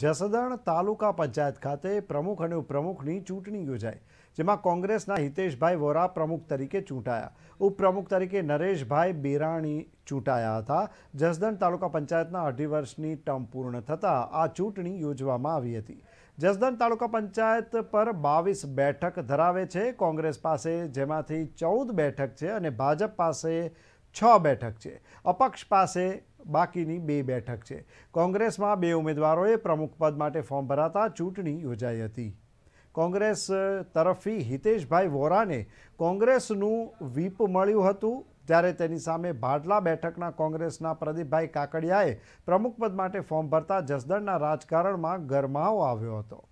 જસદણ તાલુકા પંચાયત ખાતે પ્રમુખ અને ઉપપ્રમુખની ચૂંટણી યોજાઈ જેમાં કોંગ્રેસના હિતેશભાઈ વોરા પ્રમુખ તરીકે ચૂંટાયા ઉપપ્રમુખ તરીકે નરેશભાઈ બેરાણી ચૂંટાયા હતા જસદણ તાલુકા પંચાયતના અઢી વર્ષની ટર્મ પૂર્ણ થતાં આ ચૂંટણી યોજવામાં આવી હતી જસદણ તાલુકા પંચાયત પર બાવીસ બેઠક ધરાવે છે કોંગ્રેસ પાસે જેમાંથી ચૌદ બેઠક છે અને ભાજપ પાસે છ બેઠક છે અપક્ષ પાસે બાકીની બે બેઠક છે કોંગ્રેસમાં બે ઉમેદવારોએ પ્રમુખ પદ માટે ફોર્મ ભરાતા ચૂંટણી યોજાઈ હતી કોંગ્રેસ તરફથી હિતેશભાઈ વોરાને કોંગ્રેસનું વીપ મળ્યું હતું ત્યારે તેની સામે ભાડલા બેઠકના કોંગ્રેસના પ્રદીપભાઈ કાકડિયાએ પ્રમુખપદ માટે ફોર્મ ભરતા જસદણના રાજકારણમાં ગરમાવો આવ્યો હતો